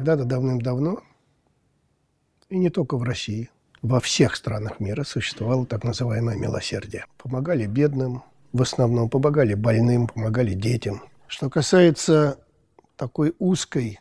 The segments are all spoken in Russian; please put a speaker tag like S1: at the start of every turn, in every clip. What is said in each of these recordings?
S1: Когда-то давным-давно, и не только в России, во всех странах мира существовало так называемое милосердие. Помогали бедным, в основном помогали больным, помогали детям. Что касается такой узкой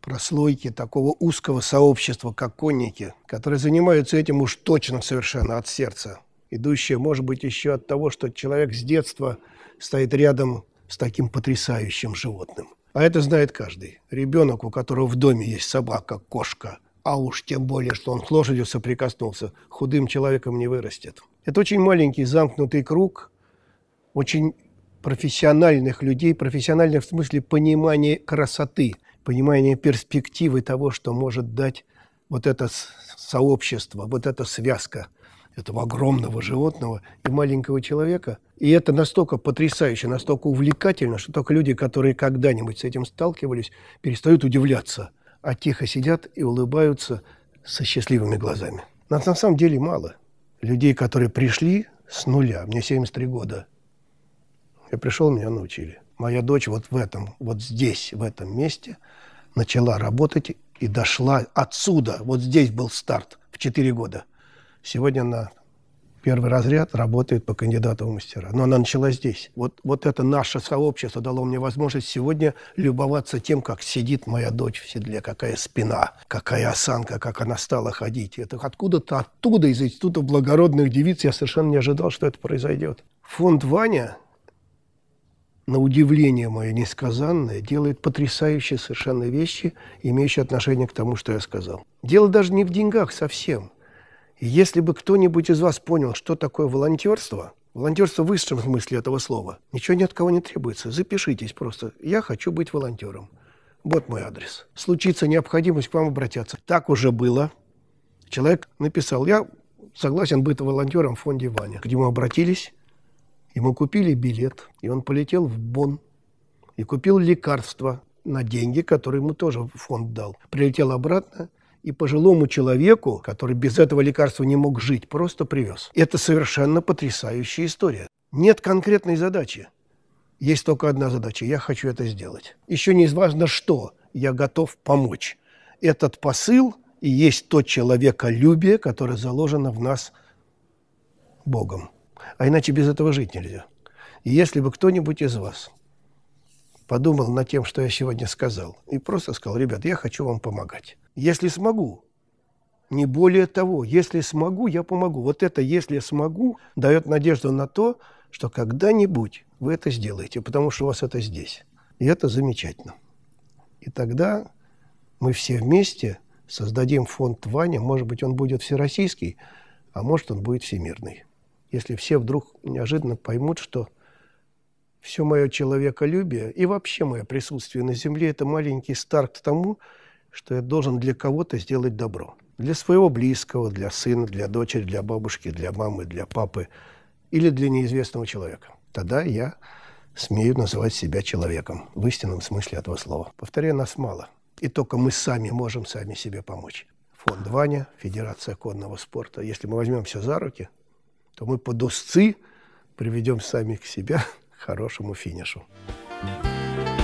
S1: прослойки, такого узкого сообщества, как конники, которые занимаются этим уж точно совершенно от сердца, идущее, может быть, еще от того, что человек с детства стоит рядом с таким потрясающим животным. А это знает каждый. Ребенок, у которого в доме есть собака, кошка, а уж тем более, что он к лошадью соприкоснулся, худым человеком не вырастет. Это очень маленький замкнутый круг, очень профессиональных людей, профессиональных в смысле понимания красоты, понимания перспективы того, что может дать вот это сообщество, вот эта связка этого огромного животного и маленького человека. И это настолько потрясающе, настолько увлекательно, что только люди, которые когда-нибудь с этим сталкивались, перестают удивляться, а тихо сидят и улыбаются со счастливыми глазами. Нас на самом деле мало. Людей, которые пришли с нуля. Мне 73 года. Я пришел, меня научили. Моя дочь вот в этом, вот здесь, в этом месте начала работать и дошла отсюда. Вот здесь был старт в 4 года – Сегодня она первый разряд работает по кандидату в мастера. Но она начала здесь. Вот, вот это наше сообщество дало мне возможность сегодня любоваться тем, как сидит моя дочь в седле, какая спина, какая осанка, как она стала ходить. Это откуда-то оттуда, из Института благородных девиц, я совершенно не ожидал, что это произойдет. Фонд Ваня на удивление мое несказанное, делает потрясающие совершенно вещи, имеющие отношение к тому, что я сказал. Дело даже не в деньгах совсем – и если бы кто-нибудь из вас понял, что такое волонтерство, волонтерство в высшем смысле этого слова, ничего ни от кого не требуется. Запишитесь просто. Я хочу быть волонтером. Вот мой адрес. Случится необходимость к вам обратиться, Так уже было. Человек написал, я согласен быть волонтером в фонде Ваня. К нему обратились, ему купили билет, и он полетел в Бонн и купил лекарства на деньги, которые ему тоже фонд дал. Прилетел обратно и пожилому человеку, который без этого лекарства не мог жить, просто привез. Это совершенно потрясающая история. Нет конкретной задачи. Есть только одна задача. Я хочу это сделать. Еще не важно, что я готов помочь. Этот посыл и есть то человеколюбие, которое заложено в нас Богом. А иначе без этого жить нельзя. И если бы кто-нибудь из вас подумал над тем, что я сегодня сказал, и просто сказал, ребят, я хочу вам помогать. Если смогу. Не более того, если смогу, я помогу. Вот это «если смогу» дает надежду на то, что когда-нибудь вы это сделаете, потому что у вас это здесь. И это замечательно. И тогда мы все вместе создадим фонд Ваня. Может быть, он будет всероссийский, а может, он будет всемирный. Если все вдруг неожиданно поймут, что все мое человеколюбие и вообще мое присутствие на Земле – это маленький старт к тому, что я должен для кого-то сделать добро. Для своего близкого, для сына, для дочери, для бабушки, для мамы, для папы или для неизвестного человека. Тогда я смею называть себя человеком в истинном смысле этого слова. Повторяю, нас мало. И только мы сами можем сами себе помочь. Фонд Ваня, Федерация конного спорта. Если мы возьмем все за руки, то мы под усцы приведем сами к себя к хорошему финишу. thank